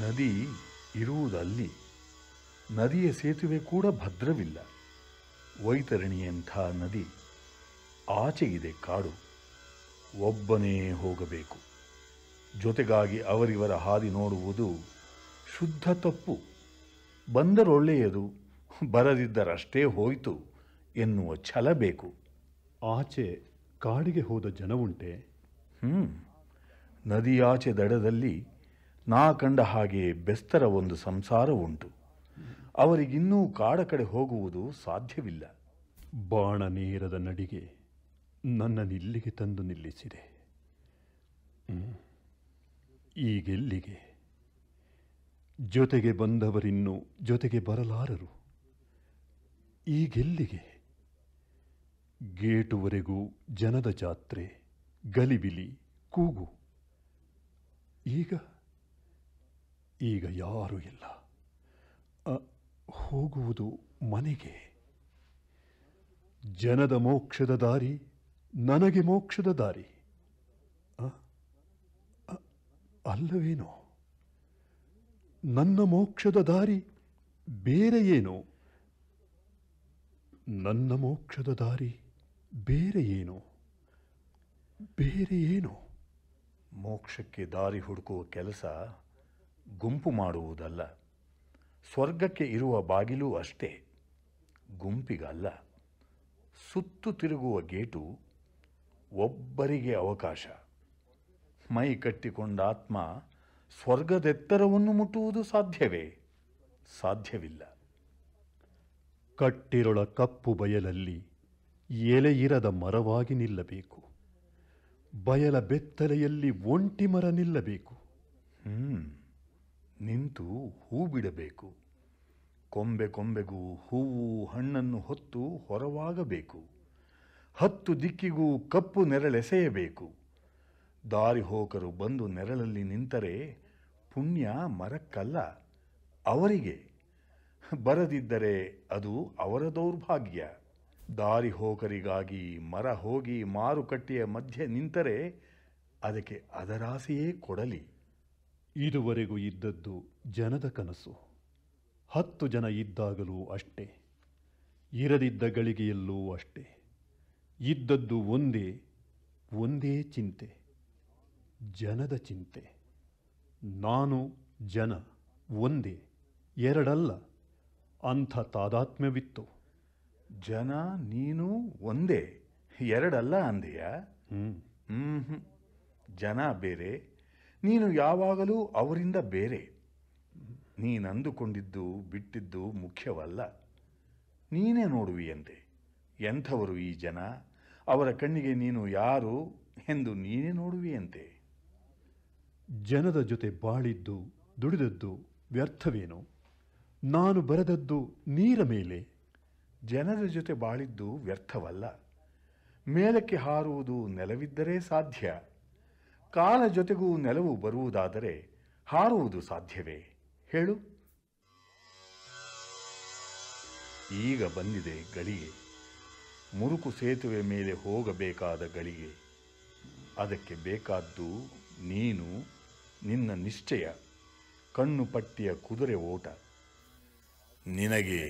ನದಿ ಇರುವುದಲ್ಲಿ ನದಿಯ ಸೇತುವೆ ಕೂಡ ಭದ್ರವಿಲ್ಲ ವೈತರಣಿಯಂಥ ನದಿ ಇದೆ ಕಾಡು ಒಬ್ಬನೇ ಹೋಗಬೇಕು ಜೊತೆಗಾಗಿ ಅವರಿವರ ಹಾದಿ ನೋಡುವುದು ಶುದ್ಧ ತಪ್ಪು ಬಂದರೊಳ್ಳೆಯದು ಬರದಿದ್ದರಷ್ಟೇ ಹೋಯಿತು ಎನ್ನುವ ಛಲ ಬೇಕು ಆಚೆ ಕಾಡಿಗೆ ಹೋದ ಜನವುಂಟೆ ಹ್ಞೂ ನದಿಯಾಚೆ ದಡದಲ್ಲಿ ನಾ ಕಂಡ ಹಾಗೆ ಬೆಸ್ತರ ಒಂದು ಸಂಸಾರ ಉಂಟು ಅವರಿಗಿನ್ನೂ ಕಾಡ ಕಡೆ ಹೋಗುವುದು ಸಾಧ್ಯವಿಲ್ಲ ಬಾಣ ನೇರದ ನಡಿಗೆ ನನ್ನ ನಿಲ್ಲಿಗೆ ತಂದು ನಿಲ್ಲಿಸಿದೆ ಈಗೆಲ್ಲಿಗೆ ಜೊತೆಗೆ ಬಂದವರಿನ್ನು ಜೊತೆಗೆ ಬರಲಾರರು ಈಗೆಲ್ಲಿಗೆ ಗೇಟುವರೆಗೂ ಜನದ ಜಾತ್ರೆ ಗಲಿಬಿಲಿ ಕೂಗು ಈಗ ಈಗ ಯಾರೂ ಇಲ್ಲ ಹೋಗುವುದು ಮನೆಗೆ ಜನದ ಮೋಕ್ಷದ ದಾರಿ ನನಗೆ ಮೋಕ್ಷದ ದಾರಿ ಅಲ್ಲವೇನು. ನನ್ನ ಮೋಕ್ಷದ ದಾರಿ ಬೇರೆ ಏನು ನನ್ನ ಮೋಕ್ಷದ ದಾರಿ ಬೇರೆ ಏನು ಬೇರೆ ಏನು ಮೋಕ್ಷಕ್ಕೆ ದಾರಿ ಹುಡುಕುವ ಕೆಲಸ ಗುಂಪು ಮಾಡುವುದಲ್ಲ ಸ್ವರ್ಗಕ್ಕೆ ಇರುವ ಬಾಗಿಲೂ ಅಷ್ಟೇ ಗುಂಪಿಗಲ್ಲ ಸುತ್ತು ತಿರುಗುವ ಗೇಟು ಒಬ್ಬರಿಗೆ ಅವಕಾಶ ಮೈ ಕಟ್ಟಿಕೊಂಡ ಆತ್ಮ ಸ್ವರ್ಗದೆತ್ತರವನ್ನು ಮುಟ್ಟುವುದು ಸಾಧ್ಯವೇ ಸಾಧ್ಯವಿಲ್ಲ ಕಟ್ಟಿರೊಳ ಕಪ್ಪು ಬಯಲಲ್ಲಿ ಎಲೆಯಿರದ ಮರವಾಗಿ ನಿಲ್ಲಬೇಕು ಬಯಲ ಬೆತ್ತಲೆಯಲ್ಲಿ ಒಂಟಿ ಮರ ನಿಲ್ಲಬೇಕು ಹ್ಞೂ ನಿಂತು ಹೂ ಬಿಡಬೇಕು ಕೊಂಬೆ ಕೊಂಬೆಗೂ ಹೂವು ಹಣ್ಣನ್ನು ಹೊತ್ತು ಹೊರವಾಗಬೇಕು ಹತ್ತು ದಿಕ್ಕಿಗೂ ಕಪ್ಪು ನೆರಳೆಸೆಯಬೇಕು ದಾರಿ ಹೋಕರು ಬಂದು ನೆರಳಲ್ಲಿ ನಿಂತರೆ ಪುಣ್ಯ ಮರಕ್ಕಲ್ಲ ಅವರಿಗೆ ಬರದಿದ್ದರೆ ಅದು ಅವರ ದೌರ್ಭಾಗ್ಯ ದಾರಿಹೋಕರಿಗಾಗಿ ಮರ ಹೋಗಿ ಮಾರುಕಟ್ಟೆಯ ಮಧ್ಯೆ ನಿಂತರೆ ಅದಕ್ಕೆ ಅದರಾಸೆಯೇ ಕೊಡಲಿ ಇದುವರೆಗೂ ಇದ್ದದ್ದು ಜನದ ಕನಸು ಹತ್ತು ಜನ ಇದ್ದಾಗಲೂ ಅಷ್ಟೇ ಇರದಿದ್ದ ಗಳಿಗೆಯಲ್ಲೂ ಅಷ್ಟೇ ಇದ್ದದ್ದು ಒಂದೇ ಒಂದೇ ಚಿಂತೆ ಜನದ ಚಿಂತೆ ನಾನು ಜನ ಒಂದೇ ಎರಡಲ್ಲ ಅಂಥ ತಾದಾತ್ಮ್ಯವಿತ್ತು ಜನ ನೀನು ಒಂದೇ ಎರಡಲ್ಲ ಅಂದೆಯಾ ಹ್ಞೂ ಜನ ಬೇರೆ ನೀನು ಯಾವಾಗಲೂ ಅವರಿಂದ ಬೇರೆ ನೀನಂದುಕೊಂಡಿದ್ದು ಬಿಟ್ಟಿದ್ದು ಮುಖ್ಯವಲ್ಲ ನೀನೇ ನೋಡುವಿಯಂತೆ ಎಂಥವರು ಈ ಜನ ಅವರ ಕಣ್ಣಿಗೆ ನೀನು ಯಾರು ಎಂದು ನೀನೇ ನೋಡುವಿಯಂತೆ ಜನದ ಜೊತೆ ಬಾಳಿದ್ದು ದುಡಿದದ್ದು ವ್ಯರ್ಥವೇನು ನಾನು ಬರೆದದ್ದು ನೀರ ಮೇಲೆ ಜನರ ಜೊತೆ ಬಾಳಿದ್ದು ವ್ಯರ್ಥವಲ್ಲ ಮೇಲಕ್ಕೆ ಹಾರುವುದು ನೆಲವಿದ್ದರೆ ಸಾಧ್ಯ ಕಾಲ ಜೊತೆಗೂ ನೆಲವು ಬರುವುದಾದರೆ ಹಾರುವುದು ಸಾಧ್ಯವೇ ಹೇಳು ಈಗ ಬಂದಿದೆ ಗಳಿಗೆ ಮುರುಕು ಸೇತುವೆ ಮೇಲೆ ಹೋಗಬೇಕಾದ ಗಳಿಗೆ ಅದಕ್ಕೆ ಬೇಕಾದ್ದು ನೀನು ನಿನ್ನ ನಿಶ್ಚಯ ಕಣ್ಣು ಪಟ್ಟಿಯ ಕುದುರೆ ಓಟ ನಿನಗೆ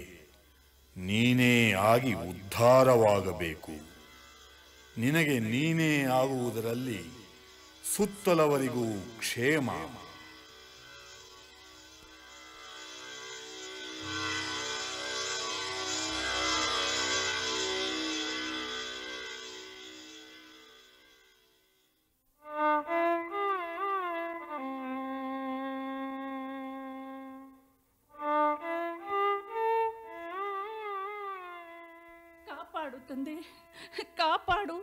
ನೀನೇ ಆಗಿ ಉದ್ಧಾರವಾಗಬೇಕು ನಿನಗೆ ನೀನೇ ಆಗುವುದರಲ್ಲಿ ಸುತ್ತಲವರಿಗೂ ಕ್ಷೇಮ ಕಾಪಾಡು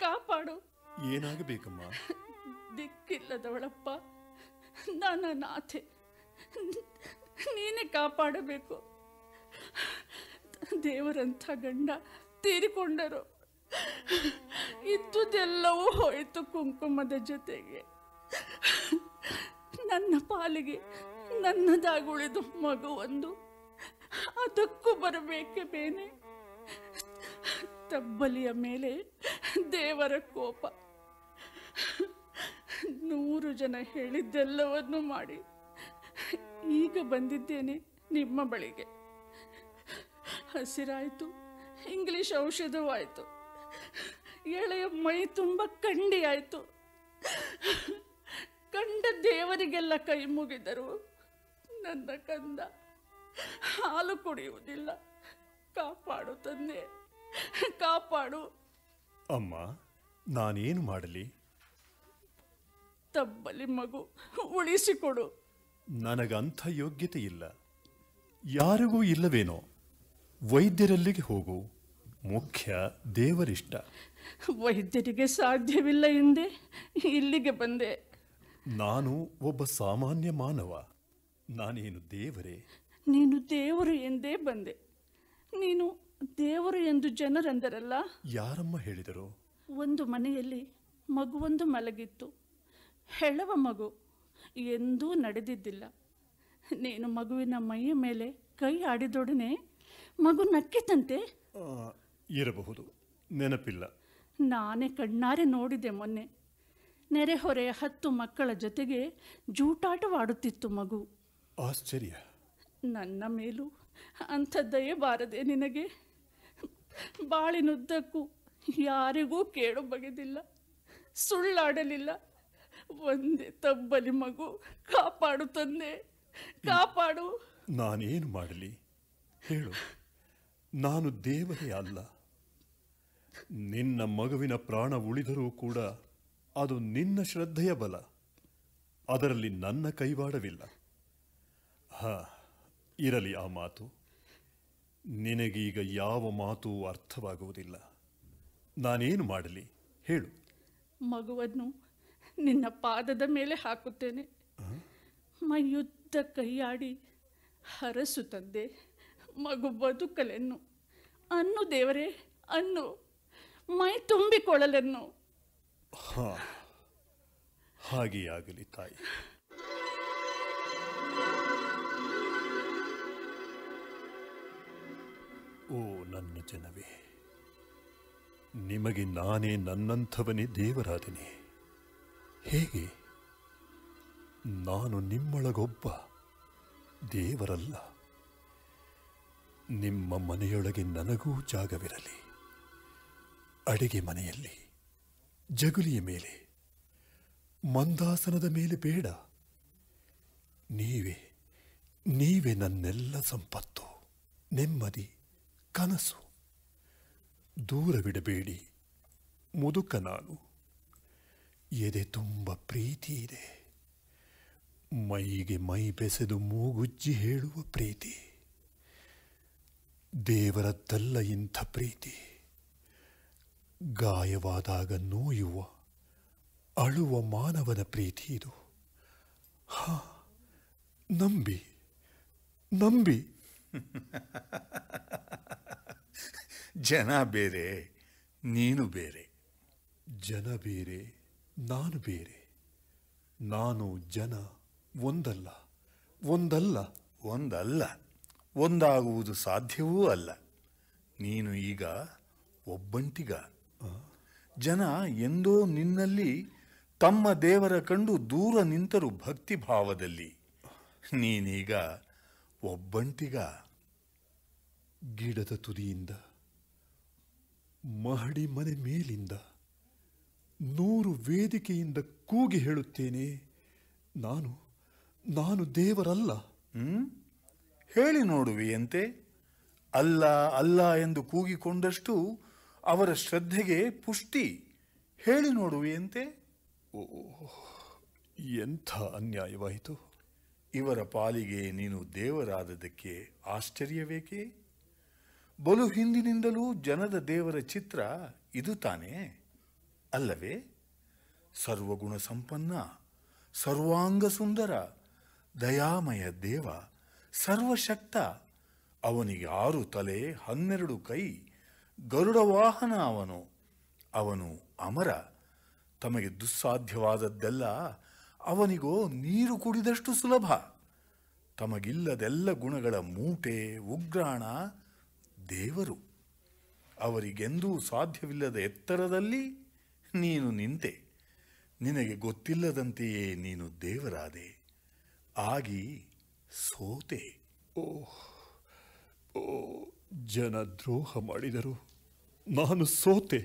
కాపాడు ಏನಾಗಬೇಕಮ್ಮ ದಿಕ್ಕಿಲ್ಲದವಳಪ್ಪ ನಾನು ನಾಥೆ ನೀನೇ ಕಾಪಾಡಬೇಕು ದೇವರಂಥ ಗಂಡ ತೀರಿಕೊಂಡರು ಇದ್ದುದೆಲ್ಲವೂ ಹೋಯಿತು ಕುಂಕುಮದ ಜೊತೆಗೆ ನನ್ನ ಪಾಲಿಗೆ ನನ್ನದಾಗುಳಿದು ಮಗು ಒಂದು ಅದಕ್ಕೂ ಬರಬೇಕೆ ಬೇನೆ ತಬ್ಬಲಿಯ ಮೇಲೆ ದೇವರ ಕೋಪ ನೂರು ಜನ ಹೇಳಿದ್ದೆಲ್ಲವನ್ನು ಮಾಡಿ ಈಗ ಬಂದಿದ್ದೇನೆ ನಿಮ್ಮ ಬಳಿಗೆ ಹಸಿರಾಯಿತು ಇಂಗ್ಲಿಷ್ ಔಷಧವಾಯಿತು ಎಳೆಯ ಮೈ ತುಂಬ ಕಂಡಿಯಾಯಿತು ಕಂಡ ದೇವರಿಗೆಲ್ಲ ಕೈ ಮುಗಿದರು ನನ್ನ ಕಂದ ಹಾಲು ಕುಡಿಯುವುದಿಲ್ಲ ಕಾಪಾಡು ತಂದೆ ಕಾಪಾಡು ಅಮ್ಮ ನಾನೇನು ಮಾಡಲಿ ತಬ್ಬಲಿ ಮಗು ಉಳಿಸಿಕೊಡು ನನಗಂಥ ಯೋಗ್ಯತೆ ಇಲ್ಲ ಯಾರಿಗೂ ಇಲ್ಲವೇನೋ ವೈದ್ಯರಲ್ಲಿಗೆ ಹೋಗು ಮುಖ್ಯ ದೇವರಿಷ್ಟ ವೈದ್ಯರಿಗೆ ಸಾಧ್ಯವಿಲ್ಲ ಎಂದೇ ಇಲ್ಲಿಗೆ ಬಂದೆ ನಾನು ಒಬ್ಬ ಸಾಮಾನ್ಯ ಮಾನವ ನಾನೇನು ದೇವರೇ ನೀನು ದೇವರು ಎಂದೇ ಬಂದೆ ನೀನು ದೇವರು ಎಂದು ಜನರೆಂದರಲ್ಲ ಯಾರಮ್ಮ ಹೇಳಿದರು ಒಂದು ಮನೆಯಲ್ಲಿ ಮಗುವೊಂದು ಮಲಗಿತ್ತು ಹೇಳವ ಮಗು ಎಂದೂ ನಡೆದಿದ್ದಿಲ್ಲ ನೀನು ಮಗುವಿನ ಮೈಯ ಮೇಲೆ ಕೈ ಆಡಿದೊಡನೆ ಮಗು ನಕ್ಕಿತಂತೆ ಇರಬಹುದು ನೆನಪಿಲ್ಲ ನಾನೇ ಕಣ್ಣಾರೆ ನೋಡಿದೆ ಮೊನ್ನೆ ನೆರೆಹೊರೆಯ ಹತ್ತು ಮಕ್ಕಳ ಜೊತೆಗೆ ಜೂಟಾಟವಾಡುತ್ತಿತ್ತು ಮಗು ಆಶ್ಚರ್ಯ ನನ್ನ ಮೇಲೂ ಅಂಥ ದಯೆ ಬಾರದೆ ನಿನಗೆ ಬಾಳಿನುದ್ದಕ್ಕೂ ಯಾರಿಗೂ ಕೇಳು ಬಗೆದಿಲ್ಲ ಸುಳ್ಳಾಡಲಿಲ್ಲ ಒಂದೇ ತಬ್ಬಲಿ ಮಗು ಕಾಪಾಡು ತಂದೆ ಕಾಪಾಡು ನಾನೇನು ಮಾಡಲಿ ಹೇಳು ನಾನು ದೇವರೇ ಅಲ್ಲ ನಿನ್ನ ಮಗುವಿನ ಪ್ರಾಣ ಉಳಿದರೂ ಕೂಡ ಅದು ನಿನ್ನ ಶ್ರದ್ಧೆಯ ಬಲ ಅದರಲ್ಲಿ ನನ್ನ ಕೈವಾಡವಿಲ್ಲ ಹಾ ಇರಲಿ ಆ ಮಾತು ನಿನಗೀಗ ಯಾವ ಮಾತು ಅರ್ಥವಾಗುವುದಿಲ್ಲ ನಾನೇನು ಮಾಡಲಿ ಹೇಳು ಮಗುವನ್ನು ನಿನ್ನ ಪಾದದ ಮೇಲೆ ಹಾಕುತ್ತೇನೆ ಮೈಯುದ್ದ ಕೈಯಾಡಿ ಹರಸು ತಂದೆ ಮಗು ಬದುಕಲೆನ್ನು ಅನ್ನು ದೇವರೇ ಅನ್ನು ಮೈ ತುಂಬಿಕೊಳ್ಳಲೆನ್ನು ಹಾಗೆಯಾಗಲಿ ತಾಯಿ ಓ ನನ್ನ ಜನವೇ ನಿಮಗೆ ನಾನೇ ನನ್ನಂಥವನೇ ದೇವರಾದನೇ ಹೇಗೆ ನಾನು ನಿಮ್ಮೊಳಗೊಬ್ಬ ದೇವರಲ್ಲ ನಿಮ್ಮ ಮನೆಯೊಳಗೆ ನನಗೂ ಜಾಗವಿರಲಿ ಅಡಿಗೆ ಮನೆಯಲ್ಲಿ ಜಗುಲಿಯ ಮೇಲೆ ಮಂದಾಸನದ ಮೇಲೆ ಬೇಡ ನೀವೇ ನೀವೇ ನನ್ನೆಲ್ಲ ಸಂಪತ್ತು ನೆಮ್ಮದಿ ಕನಸು ದೂರವಿಡಬೇಡಿ ಮುದುಕ ನಾನು ಎದೆ ತುಂಬ ಪ್ರೀತಿ ಇದೆ ಮೈಗೆ ಮೈ ಬೆಸೆದು ಮೂಗುಜ್ಜಿ ಹೇಳುವ ಪ್ರೀತಿ ದೇವರದ್ದಲ್ಲ ಇಂಥ ಪ್ರೀತಿ ಗಾಯವಾದಾಗ ನೋಯುವ ಅಳುವ ಮಾನವನ ಪ್ರೀತಿ ಇದು ಹಾ ನಂಬಿ ನಂಬಿ ಜನ ಬೇರೆ ನೀನು ಬೇರೆ ಜನ ಬೇರೆ ನಾನು ಬೇರೆ ನಾನು ಜನ ಒಂದಲ್ಲ ಒಂದಲ್ಲ ಒಂದಲ್ಲ ಒಂದಾಗುವುದು ಸಾಧ್ಯವೂ ಅಲ್ಲ ನೀನು ಈಗ ಒಬ್ಬಂಟಿಗ ಜನ ಎಂದೋ ನಿನ್ನಲ್ಲಿ ತಮ್ಮ ದೇವರ ಕಂಡು ದೂರ ನಿಂತರು ಭಕ್ತಿ ಭಾವದಲ್ಲಿ ನೀನೀಗ ಒಬ್ಬಂಟಿಗ ಗಿಡದ ತುದಿಯಿಂದ ಮಹಡಿ ಮನೆ ಮೇಲಿಂದ ನೂರು ವೇದಿಕೆಯಿಂದ ಕೂಗಿ ಹೇಳುತ್ತೇನೆ ನಾನು ನಾನು ದೇವರಲ್ಲ ಹೇಳಿ ನೋಡುವೆಯಂತೆ ಅಲ್ಲ ಅಲ್ಲ ಎಂದು ಕೂಗಿಕೊಂಡಷ್ಟು ಅವರ ಶ್ರದ್ಧೆಗೆ ಪುಷ್ಟಿ ಹೇಳಿ ನೋಡುವೆಯಂತೆ ಓ ಎಂಥ ಅನ್ಯಾಯವಾಯಿತು ಇವರ ಪಾಲಿಗೆ ನೀನು ದೇವರಾದದಕ್ಕೆ ಆಶ್ಚರ್ಯವೇಕೆ ಬಲು ಹಿಂದಿನಿಂದಲೂ ಜನದ ದೇವರ ಚಿತ್ರ ಇದು ತಾನೇ ಅಲ್ಲವೇ ಸರ್ವಗುಣ ಸಂಪನ್ನ ಸರ್ವಾಂಗ ಸುಂದರ ದಯಾಮಯ ದೇವ ಸರ್ವಶಕ್ತ ಅವನಿಗೆ ಆರು ತಲೆ ಹನ್ನೆರಡು ಕೈ ಗರುಡ ವಾಹನ ಅವನು ಅವನು ಅಮರ ತಮಗೆ ದುಸ್ಸಾಧ್ಯವಾದದ್ದೆಲ್ಲ ಅವನಿಗೋ ನೀರು ಕುಡಿದಷ್ಟು ಸುಲಭ ತಮಗಿಲ್ಲದೆಲ್ಲ ಗುಣಗಳ ಮೂಟೆ ಉಗ್ರಾಣ ದೇವರು ಅವರಿಗೆಂದೂ ಸಾಧ್ಯವಿಲ್ಲದ ಎತ್ತರದಲ್ಲಿ ನೀನು ನಿಂತೆ ನಿನಗೆ ಗೊತ್ತಿಲ್ಲದಂತೆಯೇ ನೀನು ದೇವರಾದೆ ಆಗಿ ಸೋತೆ ಓಹ್ ಓ ಜನ ದ್ರೋಹ ಮಾಡಿದರು ನಾನು ಸೋತೆ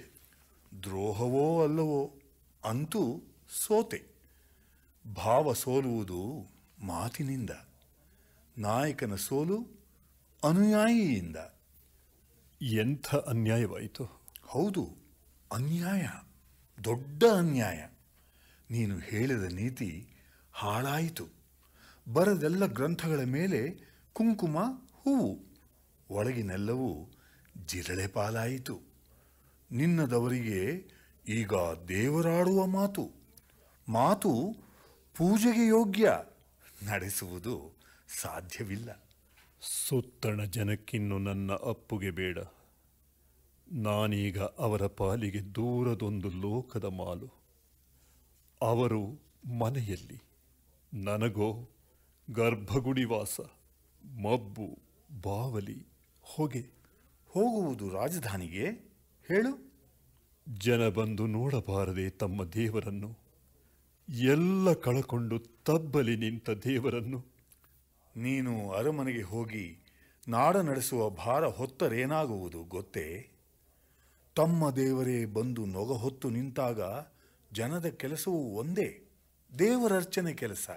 ದ್ರೋಹವೋ ಅಲ್ಲವೋ ಅಂತೂ ಸೋತೆ ಭಾವ ಸೋಲುವುದು ಮಾತಿನಿಂದ ನಾಯಕನ ಸೋಲು ಅನುಯಾಯಿಯಿಂದ ಎಂಥ ಅನ್ಯಾಯವಾಯಿತು ಹೌದು ಅನ್ಯಾಯ ದೊಡ್ಡ ಅನ್ಯಾಯ ನೀನು ಹೇಳಿದ ನೀತಿ ಹಾಳಾಯಿತು ಬರದೆಲ್ಲ ಗ್ರಂಥಗಳ ಮೇಲೆ ಕುಂಕುಮ ಹೂವು ಒಳಗಿನೆಲ್ಲವೂ ಜಿರಳೆ ಪಾಲಾಯಿತು ನಿನ್ನದವರಿಗೆ ಈಗ ದೇವರಾಡುವ ಮಾತು ಮಾತು ಪೂಜೆಗೆ ಯೋಗ್ಯ ನಡೆಸುವುದು ಸಾಧ್ಯವಿಲ್ಲ ಸುತ್ತಣ ಜನಕ್ಕಿನ್ನು ನನ್ನ ಅಪ್ಪುಗೆ ಬೇಡ ನಾನೀಗ ಅವರ ಪಾಲಿಗೆ ದೂರದೊಂದು ಲೋಕದ ಮಾಲು ಅವರು ಮನೆಯಲ್ಲಿ ನನಗೋ ಗರ್ಭಗುಡಿವಾಸ ಮಬ್ಬು ಬಾವಲಿ ಹೊಗೆ ಹೋಗುವುದು ರಾಜಧಾನಿಗೆ ಹೇಳು ಜನ ಬಂದು ನೋಡಬಾರದೆ ತಮ್ಮ ದೇವರನ್ನು ಎಲ್ಲ ಕಳಕೊಂಡು ತಬ್ಬಲಿ ನಿಂತ ದೇವರನ್ನು ನೀನು ಅರಮನೆಗೆ ಹೋಗಿ ನಾಡ ನಡೆಸುವ ಭಾರ ಹೊತ್ತರೇನಾಗುವುದು ಗೊತ್ತೇ ತಮ್ಮ ದೇವರೇ ಬಂದು ನೊಗ ಹೊತ್ತು ನಿಂತಾಗ ಜನದ ಕೆಲಸವು ಒಂದೇ ದೇವರರ್ಚನೆ ಕೆಲಸ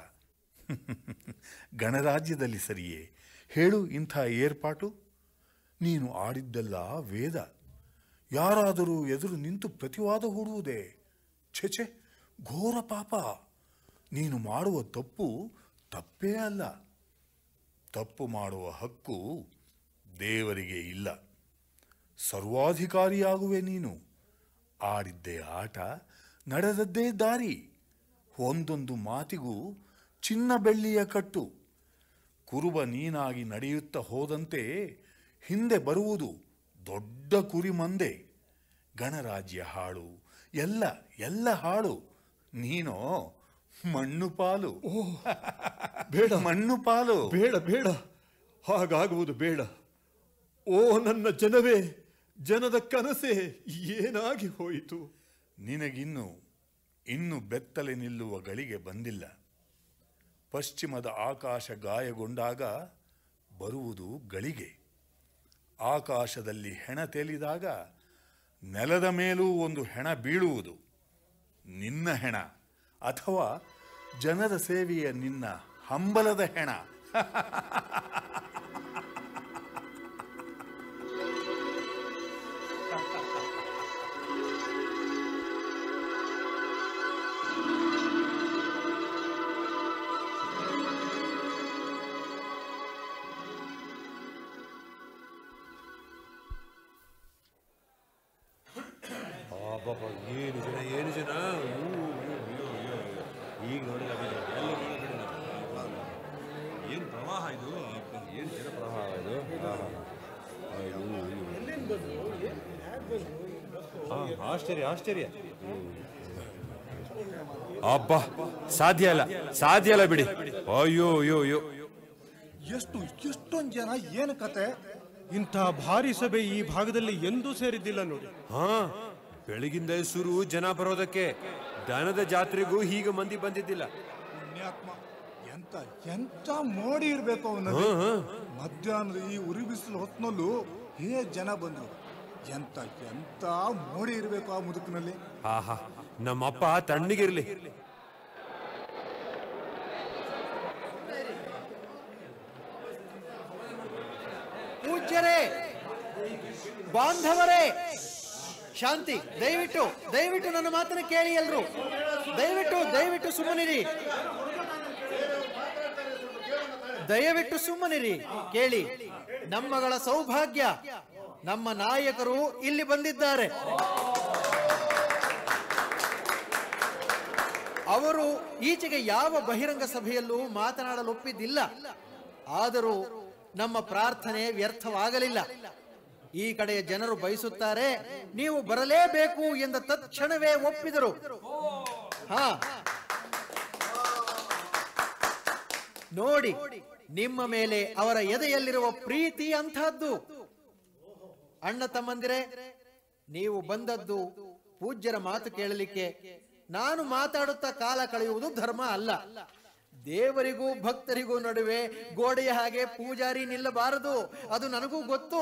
ಗಣರಾಜ್ಯದಲ್ಲಿ ಸರಿಯೇ ಹೇಳು ಇಂಥ ಏರ್ಪಾಟು ನೀನು ಆಡಿದ್ದಲ್ಲ ವೇದ ಯಾರಾದರೂ ಎದುರು ನಿಂತು ಪ್ರತಿವಾದ ಹೂಡುವುದೇ ಛೆಛೆ ಘೋರ ಪಾಪ ನೀನು ಮಾಡುವ ತಪ್ಪು ತಪ್ಪೇ ಅಲ್ಲ ತಪ್ಪು ಮಾಡುವ ಹಕ್ಕು ದೇವರಿಗೆ ಇಲ್ಲ ಸರ್ವಾಧಿಕಾರಿಯಾಗುವೆ ನೀನು ಆಡಿದ್ದೇ ಆಟ ನಡೆದದ್ದೇ ದಾರಿ ಒಂದೊಂದು ಮಾತಿಗೂ ಚಿನ್ನ ಬೆಳ್ಳಿಯ ಕಟ್ಟು ಕುರುಬ ನೀನಾಗಿ ನಡೆಯುತ್ತ ಹೋದಂತೆ ಹಿಂದೆ ಬರುವುದು ದೊಡ್ಡ ಕುರಿಮಂದೆ ಗಣರಾಜ್ಯ ಹಾಳು ಎಲ್ಲ ಎಲ್ಲ ಹಾಳು ನೀನೋ ಮಣ್ಣು ಪಾಲು ಬೇಡ ಮಣ್ಣು ಪಾಲು ಬೇಡ ಬೇಡ ಹಾಗಾಗುವುದು ಬೇಡ ಓ ನನ್ನ ಜನವೇ ಜನದ ಕನಸೆ ಏನಾಗಿ ಹೋಯಿತು ನಿನಗಿನ್ನು ಇನ್ನು ಬೆತ್ತಲೆ ನಿಲ್ಲುವ ಗಳಿಗೆ ಬಂದಿಲ್ಲ ಪಶ್ಚಿಮದ ಆಕಾಶ ಗಾಯಗೊಂಡಾಗ ಬರುವುದು ಗಳಿಗೆ ಆಕಾಶದಲ್ಲಿ ಹೆಣ ತೇಲಿದಾಗ ನೆಲದ ಮೇಲೂ ಒಂದು ಹೆಣ ಬೀಳುವುದು ನಿನ್ನ ಹೆಣ ಅಥವಾ ಜನರ ಸೇವೆಯ ನಿನ್ನ ಹಂಬಲದ ಹೆಣ ಅಬ್ಬಬ್ಬ ಏನು ಜನ ಏನು ಜನ ಈಗ ನೋಡಿ ಎಲ್ಲ ಏನು ಪ್ರವಾಹ ಇದು ಏನು ಜನ ಪ್ರವಾಹ ಇದು ಆಶ್ಚರ್ಯ ಆಶ್ಚರ್ಯ ಅಬ್ಬಾ ಸಾಧ್ಯ ಅಲ್ಲ ಸಾಧ್ಯ ಅಲ್ಲ ಬಿಡಿ ಅಯ್ಯೋ ಅಯ್ಯೋ ಅಯ್ಯೋ ಎಷ್ಟು ಎಷ್ಟೊಂದು ಜನ ಏನು ಕತೆ ಇಂಥ ಭಾರಿ ಸಭೆ ಈ ಭಾಗದಲ್ಲಿ ಎಂದೂ ಸೇರಿದ್ದಿಲ್ಲ ನೋಡಿ ಹಾ ಬೆಳಗಿಂದ ಸುರು ಜನ ಬರೋದಕ್ಕೆ ದನದ ಜಾತ್ರೆಗೂ ಹೀಗೆ ಮಂದಿ ಬಂದಿದ್ದಿಲ್ಲ ಎಂತ ಎಂತ ಮೋಡಿ ಇರ್ಬೇಕು ಹಾ ಮಧ್ಯಾಹ್ನದ ಈ ಉರಿ ಬಿಸಿಲು ಹೊತ್ತಿನಲ್ಲೂ ಹೇ ಜನ ಬಂದ್ರು ಎಂತ ಎಂತ ಮೋಡಿ ಇರಬೇಕು ಆ ಮುದುಕಿನಲ್ಲಿ ಆಹಾ ನಮ್ಮಪ್ಪ ತಣ್ಣಗಿರ್ಲಿ ಪೂಜ್ಯರೇ ಬಾಂಧವರೇ ಶಾಂತಿ ದಯವಿಟ್ಟು ದಯವಿಟ್ಟು ನನ್ನ ಮಾತನ್ನ ಕೇಳಿ ಎಲ್ರು ದಯವಿಟ್ಟು ದಯವಿಟ್ಟು ಸುಮ್ಮನಿರಿ ದಯವಿಟ್ಟು ಸುಮ್ಮನಿರಿ ಕೇಳಿ ನಮ್ಮಗಳ ಸೌಭಾಗ್ಯ ನಮ್ಮ ನಾಯಕರು ಇಲ್ಲಿ ಬಂದಿದ್ದಾರೆ ಅವರು ಈಚೆಗೆ ಯಾವ ಬಹಿರಂಗ ಸಭೆಯಲ್ಲೂ ಮಾತನಾಡಲು ಒಪ್ಪಿದ್ದಿಲ್ಲ ಆದರೂ ನಮ್ಮ ಪ್ರಾರ್ಥನೆ ವ್ಯರ್ಥವಾಗಲಿಲ್ಲ ಈ ಕಡೆಯ ಜನರು ಬಯಸುತ್ತಾರೆ ನೀವು ಬರಲೇಬೇಕು ಎಂದ ತಕ್ಷಣವೇ ಒಪ್ಪಿದರು ಹಾ ನೋಡಿ ನಿಮ್ಮ ಮೇಲೆ ಅವರ ಎದೆಯಲ್ಲಿರುವ ಪ್ರೀತಿ ಅಂತಹದ್ದು ಅಣ್ಣ ತಮ್ಮಂದಿರೇ ನೀವು ಬಂದದ್ದು ಪೂಜ್ಯರ ಮಾತು ಕೇಳಲಿಕ್ಕೆ ನಾನು ಮಾತಾಡುತ್ತಾ ಕಾಲ ಕಳೆಯುವುದು ಧರ್ಮ ಅಲ್ಲ ದೇವರಿಗೂ ಭಕ್ತರಿಗೂ ನಡುವೆ ಗೋಡೆಯ ಹಾಗೆ ಪೂಜಾರಿ ನಿಲ್ಲಬಾರದು ಅದು ನನಗೂ ಗೊತ್ತು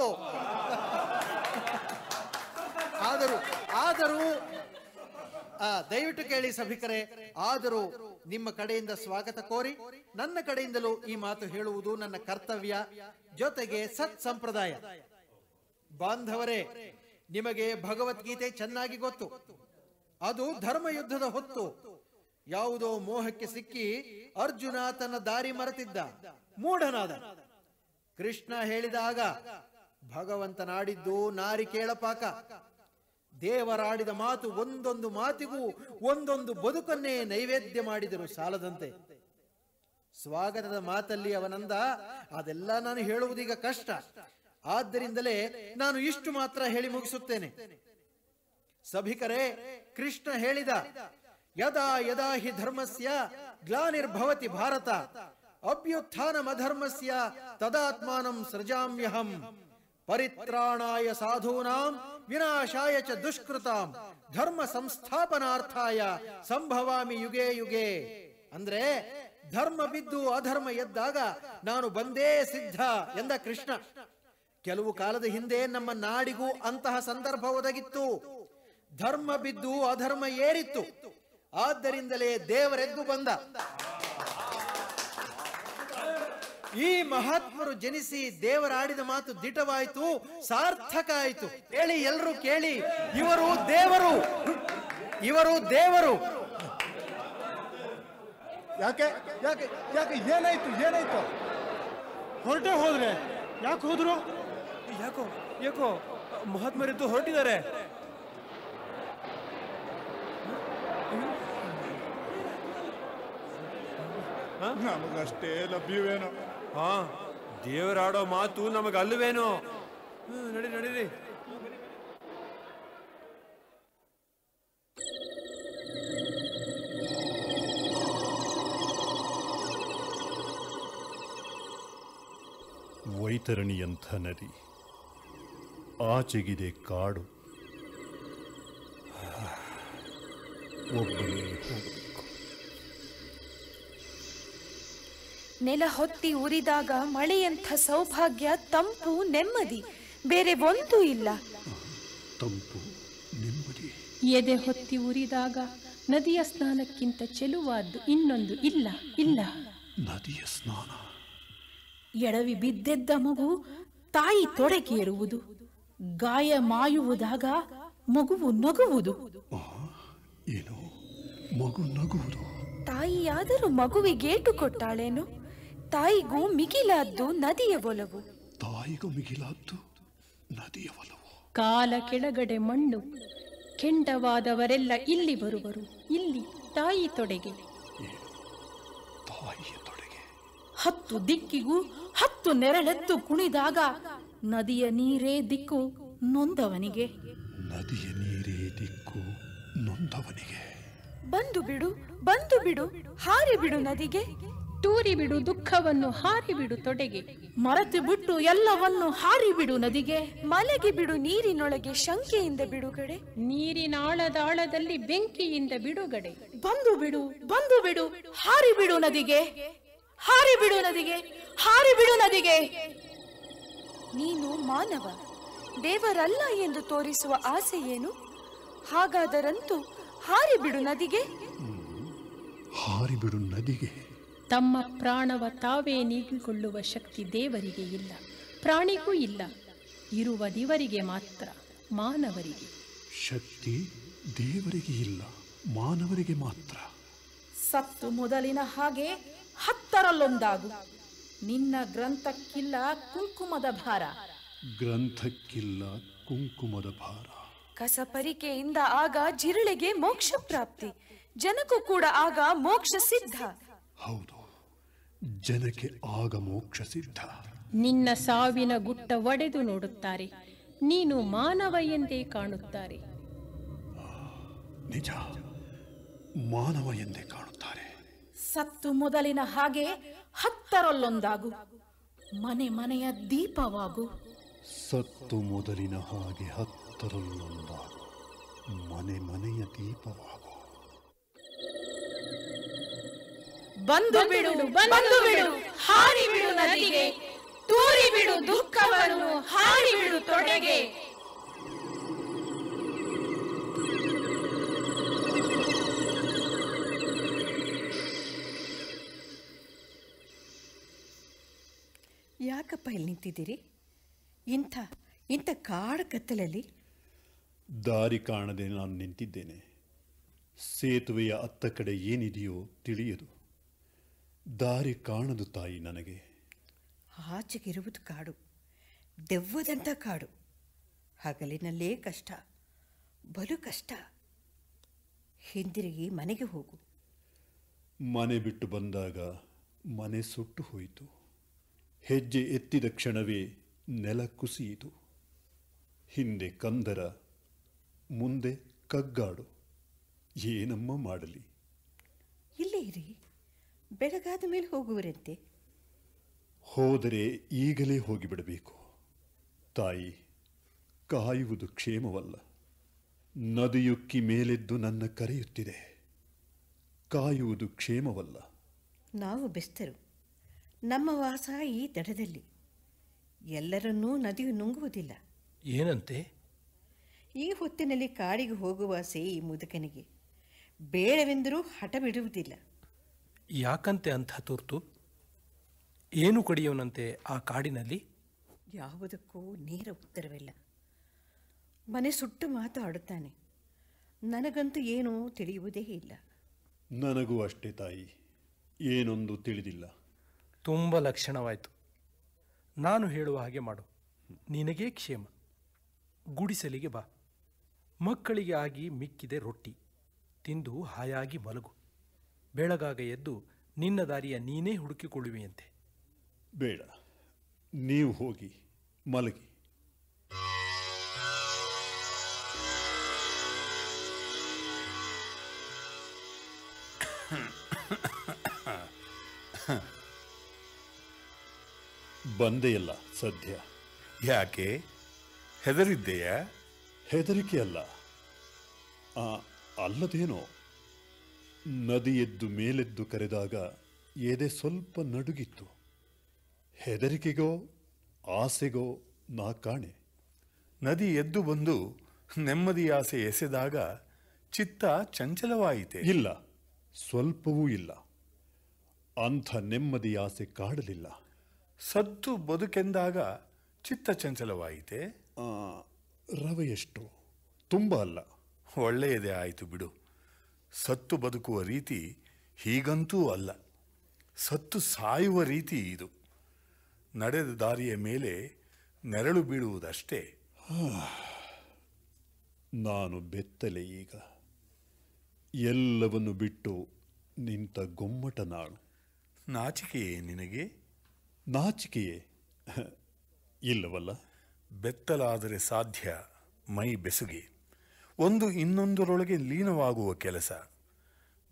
ಆದರೂ ಆದರೂ ದಯವಿಟ್ಟು ಕೇಳಿ ಸಭಿಕರೇ ಆದರೂ ನಿಮ್ಮ ಕಡೆಯಿಂದ ಸ್ವಾಗತ ಕೋರಿ ನನ್ನ ಕಡೆಯಿಂದಲೂ ಈ ಮಾತು ಹೇಳುವುದು ನನ್ನ ಕರ್ತವ್ಯ ಜೊತೆಗೆ ಸತ್ ಸಂಪ್ರದಾಯ ಬಾಂಧವರೇ ನಿಮಗೆ ಭಗವದ್ಗೀತೆ ಚೆನ್ನಾಗಿ ಗೊತ್ತು ಅದು ಧರ್ಮ ಯುದ್ಧದ ಹೊತ್ತು ಯಾವುದೋ ಮೋಹಕ್ಕೆ ಸಿಕ್ಕಿ ಅರ್ಜುನ ತನ್ನ ದಾರಿ ಮರೆತಿದ್ದ ಮೂಢನಾದ ಕೃಷ್ಣ ಹೇಳಿದಾಗ ಭಗವಂತನಾಡಿದ್ದು ನಾರಿ ಕೇಳಪಾಕ ದೇವರಾಡಿದ ಮಾತು ಒಂದೊಂದು ಮಾತಿಗೂ ಒಂದೊಂದು ಬದುಕನ್ನೇ ನೈವೇದ್ಯ ಮಾಡಿದರು ಸಾಲದಂತೆ ಸ್ವಾಗತದ ಮಾತಲ್ಲಿ ಅವನಂದ ಅದೆಲ್ಲ ನಾನು ಹೇಳುವುದೀಗ ಕಷ್ಟ ಆದ್ದರಿಂದಲೇ ನಾನು ಇಷ್ಟು ಮಾತ್ರ ಹೇಳಿ ಮುಗಿಸುತ್ತೇನೆ ಸಭಿಕರೇ ಕೃಷ್ಣ ಹೇಳಿದ ಯದಾ ಯದಾ ಹಿ ಧರ್ಮಸ್ಯ ಗ್ಲಾನಿರ್ಭವತಿ ಭಾರತ ಅಭ್ಯುತ್ಥಾನಮಧರ್ಮಸ್ಯ ತದಾತ್ಮಾನಂ ಸೃಜಾಮ್ಯಹಂ ಪರಿತ್ರಾಣಾಯ ಸಾಧೂನಾಂ ವಿನಾಶಾಯ ಚ ದುಷ್ಕೃತಾಂ ಧರ್ಮ ಸಂಸ್ಥಾಪನಾರ್ಥಾಯ ಸಂಭವಾಮಿ ಯುಗೇ ಯುಗೇ ಅಂದ್ರೆ ಧರ್ಮ ಬಿದ್ದು ಅಧರ್ಮ ಎದ್ದಾಗ ನಾನು ಬಂದೇ ಸಿದ್ಧ ಎಂದ ಕೃಷ್ಣ ಕೆಲವು ಕಾಲದ ಹಿಂದೆ ನಮ್ಮ ನಾಡಿಗೂ ಅಂತಹ ಸಂದರ್ಭ ಒದಗಿತ್ತು ಧರ್ಮ ಬಿದ್ದು ಅಧರ್ಮ ಏರಿತ್ತು ಆದ್ದರಿಂದಲೇ ದೇವರೆದ್ದು ಬಂದ ಈ ಮಹಾತ್ಮರು ಜನಿಸಿ ದೇವರಾಡಿದ ಮಾತು ದಿಟವಾಯಿತು ಸಾರ್ಥಕ ಆಯಿತು ಹೇಳಿ ಎಲ್ಲರೂ ಕೇಳಿ ಇವರು ದೇವರು ಇವರು ದೇವರು ಯಾಕೆ ಯಾಕೆ ಯಾಕೆ ಏನಾಯ್ತು ಏನಾಯ್ತು ಹೊರಟೇ ಹೋದ್ರೆ ಯಾಕೆ ಹೋದ್ರು ಯಾಕೋ ಯಾಕೋ ಮಹಾತ್ಮರಿದ್ದು ಹೊರಟಿದ್ದಾರೆ ನಮಗಷ್ಟೇ ಲಭ್ಯವೇನೋ ಹಾ ದೇವರಾಡೋ ಮಾತು ನಮಗೆ ಅಲ್ಲವೇನೋ ನಡಿ ನಡೀರಿ ವೈತರಣಿಯಂಥ ನದಿ ಆಚೆಗಿದೆ ಕಾಡು ನೆಲ ಹೊತ್ತಿ ಉರಿದಾಗ ಮಳೆಯಂಥ ಸೌಭಾಗ್ಯ ತಂಪು ನೆಮ್ಮದಿ ಬೇರೆ ಒಂದು ಇಲ್ಲ ತಂಪು ನೆಮ್ಮದಿ ಎದೆ ಹೊತ್ತಿ ಉರಿದಾಗ ನದಿಯ ಸ್ನಾನಕ್ಕಿಂತ ಚೆಲುವಾದ್ದು ಇನ್ನೊಂದು ಇಲ್ಲ ಇಲ್ಲ ನದಿಯ ಸ್ನಾನ ಎಡವಿ ಬಿದ್ದೆದ್ದ ಮಗು ತಾಯಿ ತೊಡಗೇರುವುದು ಗಾಯ ಮಾಯುವುದಾಗ ಮಗುವು ನಗುವುದು ಏನು ಮಗು ನಗುವುದು ತಾಯಿಯಾದರೂ ಮಗುವಿಗೇಟು ಕೊಟ್ಟಾಳೇನು ತಾಯಿಗೂ ಮಿಗಿಲಾದ್ದು ನದಿಯ ಒಲವು ತಾಯಿಗೂ ಮಿಗಿಲಾದ್ದು ನದಿಯ ಒಲವು ಕಾಲ ಕೆಳಗಡೆ ಮಣ್ಣು ಕೆಂಡವಾದವರೆಲ್ಲ ಇಲ್ಲಿ ಬರುವರು ಇಲ್ಲಿ ತಾಯಿ ತೊಡೆಗೆ ಹತ್ತು ದಿಕ್ಕಿಗೂ ಹತ್ತು ನೆರಳೆತ್ತು ಕುಣಿದಾಗ ನದಿಯ ನೀರೇ ದಿಕ್ಕು ನೊಂದವನಿಗೆ ನದಿಯ ನೀರೇ ದಿಕ್ಕು ನೊಂದವನಿಗೆ ಬಂದು ಬಿಡು ಬಂದು ಬಿಡು ಹಾರಿ ಬಿಡು ನದಿಗೆ ತೂರಿ ಬಿಡು ದುಃಖವನ್ನು ಹಾರಿ ಬಿಡು ತೊಡೆಗೆ ಮರೆತು ಬಿಟ್ಟು ಎಲ್ಲವನ್ನು ಹಾರಿ ಬಿಡು ನದಿಗೆ ಮಲಗಿ ಬಿಡು ನೀರಿನೊಳಗೆ ಶಂಕೆಯಿಂದ ಬಿಡುಗಡೆ ನೀರಿನ ಆಳದಾಳದಲ್ಲಿ ಬೆಂಕಿಯಿಂದ ಬಿಡುಗಡೆ ಬಂದು ಬಿಡು ಬಂದು ಬಿಡು ಹಾರಿ ಬಿಡು ನದಿಗೆ ಹಾರಿ ಬಿಡು ನದಿಗೆ ಹಾರಿ ಬಿಡು ನದಿಗೆ ನೀನು ಮಾನವ ದೇವರಲ್ಲ ಎಂದು ತೋರಿಸುವ ಆಸೆ ಏನು ಹಾಗಾದರಂತೂ ಹಾರಿಬಿಡು ನದಿಗೆ ಹಾರಿಬಿಡು ನದಿಗೆ ತಮ್ಮ ಪ್ರಾಣವ ತಾವೇ ನೀಗಿಕೊಳ್ಳುವ ಶಕ್ತಿ ದೇವರಿಗೆ ಇಲ್ಲ ಪ್ರಾಣಿಗೂ ಇಲ್ಲ ಇರುವ ದಿವರಿಗೆ ಮಾತ್ರ ಮಾನವರಿಗೆ ಶಕ್ತಿ ದೇವರಿಗೆ ಇಲ್ಲ ಮಾನವರಿಗೆ ಮಾತ್ರ ಸತ್ತು ಮೊದಲಿನ ಹಾಗೆ ಹತ್ತರಲ್ಲೊಂದಾಗು ನಿನ್ನ ಗ್ರಂಥಕ್ಕಿಲ್ಲ ಕುಂಕುಮದ ಭಾರ ಗ್ರಂಥಕ್ಕಿಲ್ಲ ಕುಂಕುಮದ ಭಾರ ಪರಿಕೆಯಿಂದ ಆಗ ಜಿರಳೆಗೆ ಮೋಕ್ಷ ಪ್ರಾಪ್ತಿ ಜನಕ್ಕೂ ಕೂಡ ಆಗ ಮೋಕ್ಷ ಸಿದ್ಧ ಹೌದು ಜನಕ್ಕೆ ಆಗ ಮೋಕ್ಷ ಸಿದ್ಧ ನಿನ್ನ ಸಾವಿನ ಗುಟ್ಟ ಒಡೆದು ನೋಡುತ್ತಾರೆ ನೀನು ಮಾನವ ಎಂದೇ ಕಾಣುತ್ತಾರೆ ನಿಜ ಮಾನವ ಎಂದೇ ಕಾಣುತ್ತಾರೆ ಸತ್ತು ಮೊದಲಿನ ಹಾಗೆ ಹತ್ತರಲ್ಲೊಂದಾಗು ಮನೆ ಮನೆಯ ದೀಪವಾಗು ಸತ್ತು ಮೊದಲಿನ ಹಾಗೆ ಹತ್ತರಲ್ಲೊಂದಾಗು ಮನೆ ಮನೆಯ ದೀಪವಾಗು ಬಂದು ಬಿಡು ಬಂದು ಬಿಡು ಹಾರಿ ಬಿಡು ನದಿಗೆ ತೂರಿ ಬಿಡು ದುಃಖವನ್ನು ಹಾರಿ ಬಿಡು ತೊಡೆಗೆ ಯಾಕಪ್ಪ ಇಲ್ಲಿ ನಿಂತಿದ್ದೀರಿ ಇಂಥ ಇಂಥ ಕಾಡು ಕತ್ತಲಲ್ಲಿ ದಾರಿ ಕಾಣದೆ ನಾನು ನಿಂತಿದ್ದೇನೆ ಸೇತುವೆಯ ಅತ್ತ ಕಡೆ ಏನಿದೆಯೋ ತಿಳಿಯದು ದಾರಿ ಕಾಣದು ತಾಯಿ ನನಗೆ ಆಚೆಗಿರುವುದು ಕಾಡು ದೆವ್ವದಂಥ ಕಾಡು ಹಗಲಿನಲ್ಲೇ ಕಷ್ಟ ಬಲು ಕಷ್ಟ ಹಿಂದಿರುಗಿ ಮನೆಗೆ ಹೋಗು ಮನೆ ಬಿಟ್ಟು ಬಂದಾಗ ಮನೆ ಸುಟ್ಟು ಹೋಯಿತು ಹೆಜ್ಜೆ ಎತ್ತಿದ ಕ್ಷಣವೇ ನೆಲ ಕುಸಿಯಿತು ಹಿಂದೆ ಕಂದರ ಮುಂದೆ ಕಗ್ಗಾಡು ಏನಮ್ಮ ಮಾಡಲಿ ಇಲ್ಲೇ ಇರಿ ಬೆಳಗಾದ ಮೇಲೆ ಹೋಗುವರಂತೆ ಹೋದರೆ ಈಗಲೇ ಹೋಗಿಬಿಡಬೇಕು ತಾಯಿ ಕಾಯುವುದು ಕ್ಷೇಮವಲ್ಲ ನದಿಯುಕ್ಕಿ ಮೇಲೆದ್ದು ನನ್ನ ಕರೆಯುತ್ತಿದೆ ಕಾಯುವುದು ಕ್ಷೇಮವಲ್ಲ ನಾವು ಬೆಸ್ತರು ನಮ್ಮ ವಾಸ ಈ ದಡದಲ್ಲಿ ಎಲ್ಲರನ್ನೂ ನದಿಯು ನುಂಗುವುದಿಲ್ಲ ಏನಂತೆ ಈ ಹೊತ್ತಿನಲ್ಲಿ ಕಾಡಿಗೆ ಹೋಗುವ ಆಸೆ ಈ ಮುದುಕನಿಗೆ ಬೇಡವೆಂದರೂ ಹಠ ಬಿಡುವುದಿಲ್ಲ ಯಾಕಂತೆ ಅಂಥ ತುರ್ತು ಏನು ಕಡಿಯವನಂತೆ ಆ ಕಾಡಿನಲ್ಲಿ ಯಾವುದಕ್ಕೂ ನೇರ ಉತ್ತರವಿಲ್ಲ ಮನೆ ಸುಟ್ಟು ಮಾತು ಆಡುತ್ತಾನೆ ನನಗಂತೂ ಏನೂ ತಿಳಿಯುವುದೇ ಇಲ್ಲ ನನಗೂ ಅಷ್ಟೇ ತಾಯಿ ಏನೊಂದು ತಿಳಿದಿಲ್ಲ ತುಂಬ ಲಕ್ಷಣವಾಯಿತು ನಾನು ಹೇಳುವ ಹಾಗೆ ಮಾಡು ನಿನಗೇ ಕ್ಷೇಮ ಗುಡಿಸಲಿಗೆ ಬಾ ಮಕ್ಕಳಿಗೆ ಆಗಿ ಮಿಕ್ಕಿದೆ ರೊಟ್ಟಿ ತಿಂದು ಹಾಯಾಗಿ ಮಲಗು ಬೆಳಗಾಗ ಎದ್ದು ನಿನ್ನ ದಾರಿಯ ನೀನೇ ಹುಡುಕಿಕೊಳ್ಳುವೆಯಂತೆ ಬೇಡ ನೀವು ಹೋಗಿ ಮಲಗಿ ಬಂದೇ ಇಲ್ಲ ಸದ್ಯ ಯಾಕೆ ಹೆದರಿದ್ದೆಯಾ ಹೆದರಿಕೆ ಅಲ್ಲ ಅಲ್ಲದೇನೋ ನದಿ ಎದ್ದು ಮೇಲೆದ್ದು ಕರೆದಾಗ ಎದೆ ಸ್ವಲ್ಪ ನಡುಗಿತ್ತು ಹೆದರಿಕೆಗೋ ಆಸೆಗೋ ನಾ ಕಾಣೆ ನದಿ ಎದ್ದು ಬಂದು ನೆಮ್ಮದಿ ಆಸೆ ಎಸೆದಾಗ ಚಿತ್ತ ಚಂಚಲವಾಯಿತೆ ಇಲ್ಲ ಸ್ವಲ್ಪವೂ ಇಲ್ಲ ಅಂಥ ನೆಮ್ಮದಿ ಆಸೆ ಕಾಡಲಿಲ್ಲ ಸತ್ತು ಬದುಕೆಂದಾಗ ಚಿತ್ತ ಚಂಚಲವಾಯಿತೆ ಎಷ್ಟು ತುಂಬ ಅಲ್ಲ ಒಳ್ಳೆಯದೇ ಆಯಿತು ಬಿಡು ಸತ್ತು ಬದುಕುವ ರೀತಿ ಹೀಗಂತೂ ಅಲ್ಲ ಸತ್ತು ಸಾಯುವ ರೀತಿ ಇದು ನಡೆದ ದಾರಿಯ ಮೇಲೆ ನೆರಳು ಬೀಳುವುದಷ್ಟೇ ನಾನು ಬೆತ್ತಲೆ ಈಗ ಎಲ್ಲವನ್ನು ಬಿಟ್ಟು ನಿಂತ ಗೊಮ್ಮಟ ನಾಳು ನಾಚಿಕೆಯೇ ನಿನಗೆ ನಾಚಿಕೆಯೇ ಇಲ್ಲವಲ್ಲ ಬೆತ್ತಲಾದರೆ ಸಾಧ್ಯ ಮೈ ಬೆಸುಗೆ ಒಂದು ಇನ್ನೊಂದರೊಳಗೆ ಲೀನವಾಗುವ ಕೆಲಸ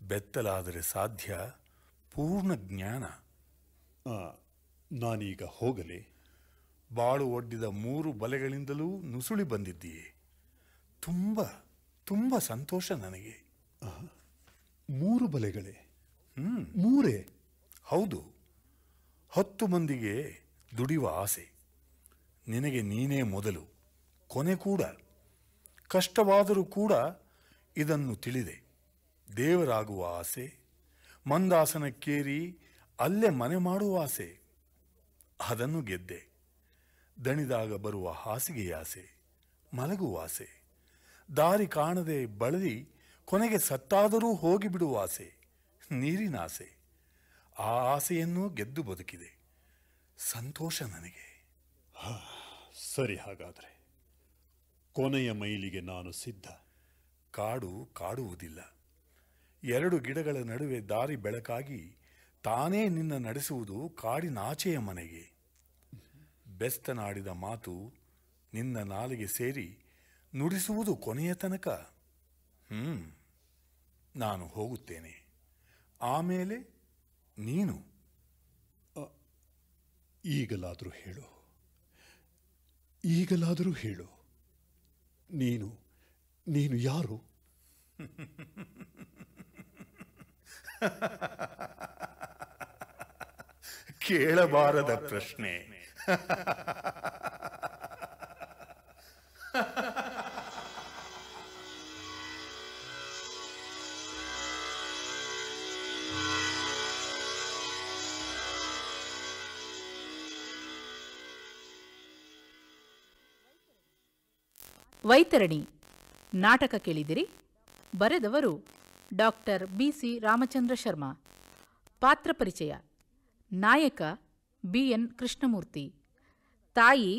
ಬೆತ್ತಲಾದರೆ ಸಾಧ್ಯ ಪೂರ್ಣ ಜ್ಞಾನ ನಾನೀಗ ಹೋಗಲೇ ಬಾಳು ಒಡ್ಡಿದ ಮೂರು ಬಲೆಗಳಿಂದಲೂ ನುಸುಳಿ ಬಂದಿದ್ದೀಯೆ ತುಂಬ ತುಂಬ ಸಂತೋಷ ನನಗೆ ಮೂರು ಬಲೆಗಳೇ ಹ್ಞೂ ಮೂರೇ ಹೌದು ಹತ್ತು ಮಂದಿಗೆ ದುಡಿಯುವ ಆಸೆ ನಿನಗೆ ನೀನೇ ಮೊದಲು ಕೊನೆ ಕೂಡ ಕಷ್ಟವಾದರೂ ಕೂಡ ಇದನ್ನು ತಿಳಿದೆ ದೇವರಾಗುವ ಆಸೆ ಮಂದಾಸನಕ್ಕೇರಿ ಅಲ್ಲೇ ಮನೆ ಮಾಡುವ ಆಸೆ ಅದನ್ನು ಗೆದ್ದೆ ದಣಿದಾಗ ಬರುವ ಹಾಸಿಗೆಯಾಸೆ ಆಸೆ ಮಲಗುವ ಆಸೆ ದಾರಿ ಕಾಣದೆ ಬಳಲಿ ಕೊನೆಗೆ ಸತ್ತಾದರೂ ಹೋಗಿಬಿಡುವ ಆಸೆ ನೀರಿನ ಆಸೆ ಆ ಆಸೆಯನ್ನು ಗೆದ್ದು ಬದುಕಿದೆ ಸಂತೋಷ ನನಗೆ ಸರಿ ಹಾಗಾದರೆ ಕೊನೆಯ ಮೈಲಿಗೆ ನಾನು ಸಿದ್ಧ ಕಾಡು ಕಾಡುವುದಿಲ್ಲ ಎರಡು ಗಿಡಗಳ ನಡುವೆ ದಾರಿ ಬೆಳಕಾಗಿ ತಾನೇ ನಿನ್ನ ನಡೆಸುವುದು ಕಾಡಿನಾಚೆಯ ಮನೆಗೆ ಬೆಸ್ತನಾಡಿದ ಮಾತು ನಿನ್ನ ನಾಲಿಗೆ ಸೇರಿ ನುಡಿಸುವುದು ಕೊನೆಯ ತನಕ ಹ್ಞೂ ನಾನು ಹೋಗುತ್ತೇನೆ ಆಮೇಲೆ ನೀನು ಈಗಲಾದರೂ ಹೇಳು ಈಗಲಾದರೂ ಹೇಳು ನೀನು ನೀನು ಯಾರು ಕೇಳಬಾರದ ಪ್ರಶ್ನೆ ವೈತರಣಿ ನಾಟಕ ಕೇಳಿದಿರಿ ಬರೆದವರು doctor B C Ramachandra Sharma ಪಾತ್ರ ಪರಿಚಯ ನಾಯಕ ಬಿ ಎನ್ ಕೃಷ್ಣಮೂರ್ತಿ ತಾಯಿ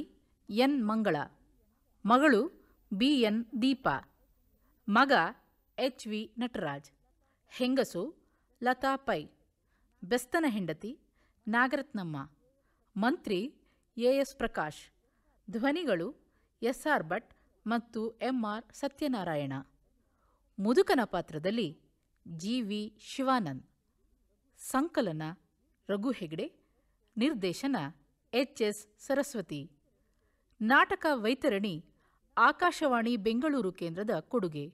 ಎನ್ ಮಂಗಳ ಮಗಳು ಬಿ ಎನ್ ದೀಪ ಮಗ ಎಚ್ ವಿ ನಟರಾಜ್ ಹೆಂಗಸು ಲತಾ ಪೈ ಬೆಸ್ತನ ಹೆಂಡತಿ ನಾಗರತ್ನಮ್ಮ ಮಂತ್ರಿ ಎ ಎಸ್ ಪ್ರಕಾಶ್ ಧ್ವನಿಗಳು ಎಸ್ ಆರ್ ಭಟ್ ಮತ್ತು ಎಂಆರ್ ಸತ್ಯನಾರಾಯಣ ಮುದುಕನ ಪಾತ್ರದಲ್ಲಿ ಜಿ ವಿ ಶಿವಾನಂದ್ ಸಂಕಲನ ರಘು ಹೆಗ್ಡೆ ನಿರ್ದೇಶನ ಎಚ್ ಎಸ್ ಸರಸ್ವತಿ ನಾಟಕ ವೈತರಣಿ ಆಕಾಶವಾಣಿ ಬೆಂಗಳೂರು ಕೇಂದ್ರದ ಕೊಡುಗೆ